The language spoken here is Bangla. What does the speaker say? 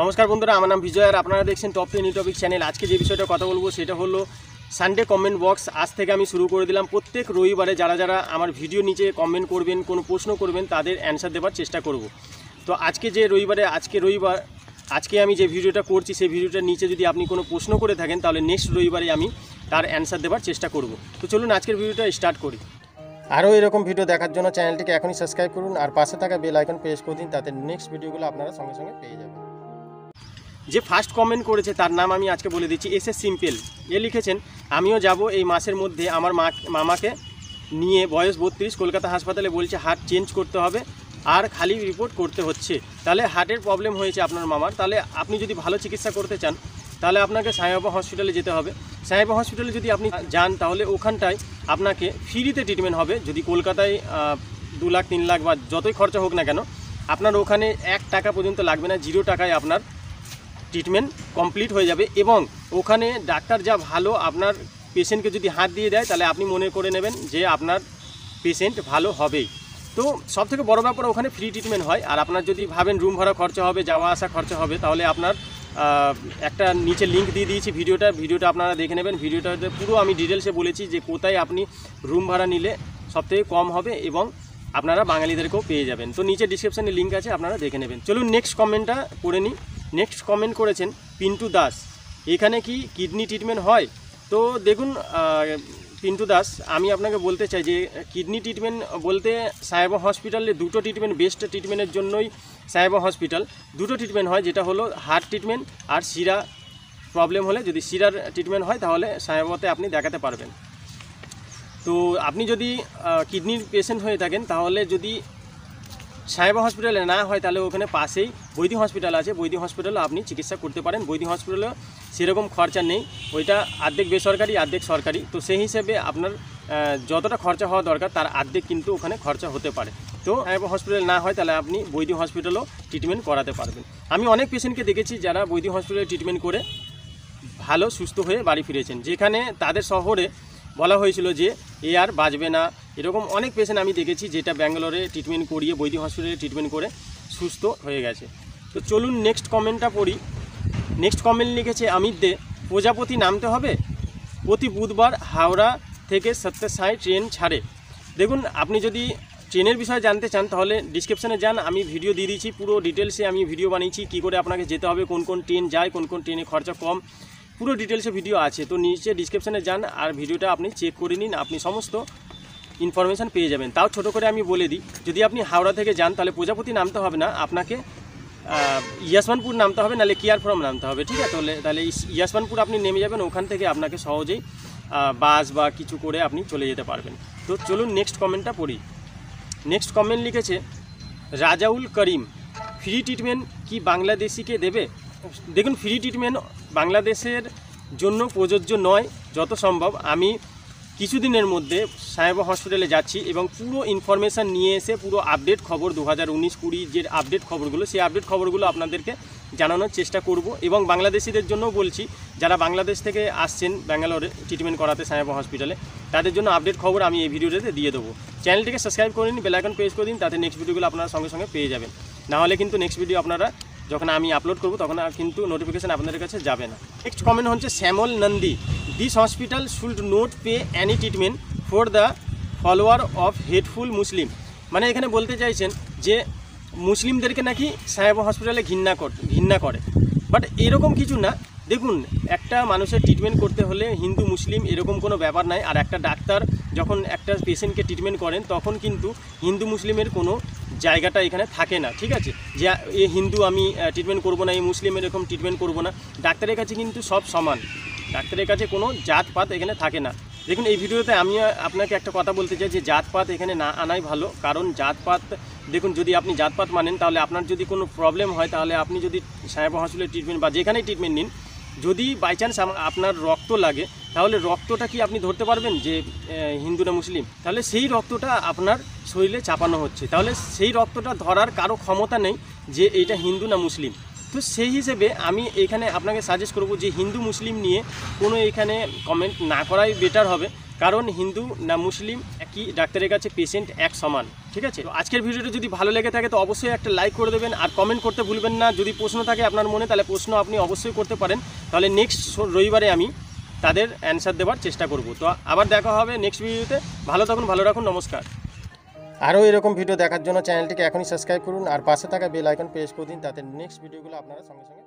নমস্কার বন্ধুরা আমার নাম বিজয় আর আপনারা দেখছেন টপ টেন টপিক চ্যানেল আজকে যে বিষয়টা কথা বলবো সেটা হলো সানডে কমেন্ট বক্স আজ থেকে আমি শুরু করে দিলাম প্রত্যেক রবিবারে যারা যারা আমার ভিডিও নিচে কমেন্ট করবেন কোনো প্রশ্ন করবেন তাদের অ্যান্সার দেওয়ার চেষ্টা করব তো আজকে যে রবিবারে আজকে রবিবার আজকে আমি যে ভিডিওটা করছি সেই ভিডিওটার নিচে যদি আপনি কোনো প্রশ্ন করে থাকেন তাহলে নেক্সট রবিবারে আমি তার অ্যান্সার দেওয়ার চেষ্টা করব তো চলুন আজকের ভিডিওটা স্টার্ট করি আরও এরকম ভিডিও দেখার জন্য চ্যানেলটিকে এখনই সাবস্ক্রাইব করুন আর পাশে থাকা বেল আইকন প্রেস করে দিন তাতে নেক্সট ভিডিওগুলো আপনারা সঙ্গে সঙ্গে পেয়ে যাবেন যে ফার্স্ট কমেন্ট করেছে তার নাম আমি আজকে বলে দিচ্ছি এস এস সিম্পল এ লিখেছেন আমিও যাব এই মাসের মধ্যে আমার মা মামাকে নিয়ে বয়স বত্রিশ কলকাতা হাসপাতালে বলছে হার্ট চেঞ্জ করতে হবে আর খালি রিপোর্ট করতে হচ্ছে তাহলে হার্টের প্রবলেম হয়েছে আপনার মামার তাহলে আপনি যদি ভালো চিকিৎসা করতে চান তাহলে আপনাকে সাহেবা হসপিটালে যেতে হবে সাহেবা হসপিটালে যদি আপনি যান তাহলে ওখানটায় আপনাকে ফ্রিতে ট্রিটমেন্ট হবে যদি কলকাতায় দু লাখ তিন লাখ বা যতই খরচা হোক না কেন আপনার ওখানে এক টাকা পর্যন্ত লাগবে না জিরো টাকায় আপনার ট্রিটমেন্ট কমপ্লিট হয়ে যাবে এবং ওখানে ডাক্তার যা ভালো আপনার পেশেন্টকে যদি হাত দিয়ে দেয় তাহলে আপনি মনে করে নেবেন যে আপনার পেশেন্ট ভালো হবেই তো সব থেকে বড় ব্যাপার ওখানে ফ্রি ট্রিটমেন্ট হয় আর আপনার যদি ভাবেন রুম ভাড়া খরচা হবে যাওয়া আসা খরচা হবে তাহলে আপনার একটা নিচে লিঙ্ক দিয়ে দিয়েছি ভিডিওটা ভিডিওটা আপনারা দেখে নেবেন ভিডিওটা পুরো আমি ডিটেলসে বলেছি যে কোথায় আপনি রুম ভাড়া নিলে সবথেকে কম হবে এবং আপনারা বাঙালিদেরকেও পেয়ে যাবেন তো নিচে ডিসক্রিপশানে লিঙ্ক আছে আপনারা দেখে নেবেন চলুন নেক্সট কমেন্টটা করে নিই নেক্সট কমেন্ট করেছেন পিন্টু দাস এখানে কি কিডনি ট্রিটমেন্ট হয় তো দেখুন পিন্টু দাস আমি আপনাকে বলতে চাই যে কিডনি ট্রিটমেন্ট বলতে সাহেব হসপিটালে দুটো ট্রিটমেন্ট বেস্ট ট্রিটমেন্টের জন্যই সাহেব হসপিটাল দুটো ট্রিটমেন্ট হয় যেটা হলো হার্ট ট্রিটমেন্ট আর শিরা প্রবলেম হলে যদি শিরার ট্রিটমেন্ট হয় তাহলে সাহেবতে আপনি দেখাতে পারবেন তো আপনি যদি কিডনির পেশেন্ট হয়ে থাকেন তাহলে যদি সাহেবা হসপিটালে না হয় তাহলে ওখানে পাশেই বৈদি হসপিটাল আছে বৈদি হসপিটালে আপনি চিকিৎসা করতে পারেন বৈদি হসপিটালে সেরকম খরচা নেই ওইটা আর্ধেক বেসরকারি আর্ধেক সরকারি তো সেই হিসেবে আপনার যতটা খরচা হওয়া দরকার তার আর্ধেক কিন্তু ওখানে খরচা হতে পারে তো সাহেবা হসপিটাল না হয় তাহলে আপনি বৈদি হসপিটালও ট্রিটমেন্ট করাতে পারবেন আমি অনেক পেশেন্টকে দেখেছি যারা বৈদি হসপিটালে ট্রিটমেন্ট করে ভালো সুস্থ হয়ে বাড়ি ফিরেছেন যেখানে তাদের শহরে বলা হয়েছিল যে এ আর বাঁচবে না এরকম অনেক পেশেন্ট আমি দেখেছি যেটা ব্যাঙ্গালোরে ট্রিটমেন্ট করিয়ে বৈদি হসপিটালে ট্রিটমেন্ট করে সুস্থ হয়ে গেছে তো চলুন নেক্সট কমেন্টটা পড়ি নেক্সট কমেন্ট লিখেছে আমির দে প্রজাপতি নামতে হবে প্রতি বুধবার হাওড়া থেকে সত্যসায় ট্রেন ছাড়ে দেখুন আপনি যদি ট্রেনের বিষয়ে জানতে চান তাহলে ডিসক্রিপশানে যান আমি ভিডিও দিয়ে দিয়েছি পুরো ডিটেলসে আমি ভিডিও বানিয়েছি কি করে আপনাকে যেতে হবে কোন কোন ট্রেন যায় কোন কোন ট্রেনে খরচা কম পুরো ডিটেলসে ভিডিও আছে তো নিচে ডিসক্রিপশানে যান আর ভিডিওটা আপনি চেক করে নিন আপনি সমস্ত ইনফরমেশান পেয়ে যাবেন তাও ছোট করে আমি বলে দিই যদি আপনি হাওড়া থেকে যান তাহলে প্রজাপতি নামতে হবে না আপনাকে ইয়াসমানপুর নামতে হবে নাহলে কেয়ার ফর্ম নামতে হবে ঠিক আছে তাহলে তাহলে ইয়াসমানপুর আপনি নেমে যাবেন ওখান থেকে আপনাকে সহজেই বাস বা কিছু করে আপনি চলে যেতে পারবেন তো চলুন নেক্সট কমেন্টটা পড়ি নেক্সট কমেন্ট লিখেছে রাজাউল করিম ফ্রি ট্রিটমেন্ট কি বাংলাদেশিকে দেবে দেখুন ফ্রি ট্রিটমেন্ট বাংলাদেশের জন্য প্রযোজ্য নয় যত সম্ভব আমি কিছুদিনের মধ্যে সাহেবা হসপিটালে যাচ্ছি এবং পুরো ইনফরমেশান নিয়ে এসে পুরো আপডেট খবর দু হাজার উনিশ কুড়ি যে আপডেট খবরগুলো সেই আপডেট খবরগুলো আপনাদেরকে জানানোর চেষ্টা করব এবং বাংলাদেশিদের জন্য বলছি যারা বাংলাদেশ থেকে আসছেন ব্যাঙ্গালোরে ট্রিটমেন্ট করাতে সাহেবা হসপিটালে তাদের জন্য আপডেট খবর আমি এই ভিডিওটাতে দিয়ে দেবো চ্যানেলটিকে সাবস্ক্রাইব করে নিন বেলাইকন প্রেস করে দিন তাতে নেক্সট ভিডিওগুলো আপনারা সঙ্গে সঙ্গে পেয়ে যাবেন নাহলে কিন্তু নেক্সট ভিডিও আপনারা যখন আমি আপলোড করব তখন কিন্তু নোটিফিকেশান আপনাদের কাছে যাবে না নেক্সট কমেন্ট হচ্ছে Shyamal Nandi this hospital should not pay any treatment for the follower of হেডফুল মুসলিম মানে এখানে বলতে চাইছেন যে মুসলিমদেরকে নাকি সাহেব হসপিটালে ঘৃণা ঘৃণা করে বাট এরকম কিছু না দেখুন একটা মানুষের ট্রিটমেন্ট করতে হলে হিন্দু মুসলিম এরকম কোনো ব্যাপার নাই আর একটা ডাক্তার যখন একটা পেশেন্টকে ট্রিটমেন্ট করেন তখন কিন্তু হিন্দু মুসলিমের কোনো জায়গাটা এখানে থাকে না ঠিক আছে যে এ হিন্দু আমি ট্রিটমেন্ট করব না এই মুসলিম এরকম ট্রিটমেন্ট করব না ডাক্তারের কাছে কিন্তু সব সমান ডাক্তারের কাছে কোনো জাতপাত এখানে থাকে না দেখুন এই ভিডিওতে আমি আপনাকে একটা কথা বলতে চাই যে জাতপাত এখানে না আনাই ভালো কারণ জাতপাত দেখুন যদি আপনি জাতপাত মানেন তাহলে আপনার যদি কোনো প্রবলেম হয় তাহলে আপনি যদি সাহেব হসপিটালে ট্রিটমেন্ট বা যেখানেই ট্রিটমেন্ট নিন যদি বাই চান্স আপনার রক্ত লাগে তাহলে রক্তটা কি আপনি ধরতে পারবেন যে হিন্দু না মুসলিম তাহলে সেই রক্তটা আপনার শরীরে চাপানো হচ্ছে তাহলে সেই রক্তটা ধরার কারো ক্ষমতা নেই যে এইটা হিন্দু না মুসলিম তো সেই হিসেবে আমি এখানে আপনাকে সাজেস্ট করব যে হিন্দু মুসলিম নিয়ে কোনো এখানে কমেন্ট না করাই বেটার হবে কারণ হিন্দু না মুসলিম একই ডাক্তারের কাছে পেশেন্ট এক সমান ঠিক আছে তো আজকের ভিডিওটি যদি ভালো লেগে থাকে তো অবশ্যই একটা লাইক করে দেবেন আর কমেন্ট করতে ভুলবেন না যদি প্রশ্ন থাকে আপনার মনে তাহলে প্রশ্ন আপনি অবশ্যই করতে পারেন তাহলে নেক্সট রবিবারে আমি তাদের অ্যান্সার দেওয়ার চেষ্টা করব তো আবার দেখা হবে নেক্সট ভিডিওতে ভালো থাকুন ভালো রাখুন নমস্কার আরও এরকম ভিডিও দেখার জন্য চ্যানেলটিকে এখনই সাবস্ক্রাইব করুন আর পাশে থাকা বেল আইকন প্রেস করে দিন তাতে নেক্সট ভিডিওগুলো আপনারা সঙ্গে সঙ্গে